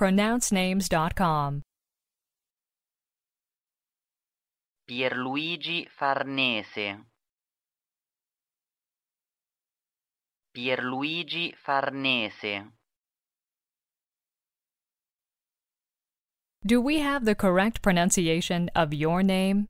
pronouncenames.com. Pierluigi Farnese Pierluigi Farnese Do we have the correct pronunciation of your name?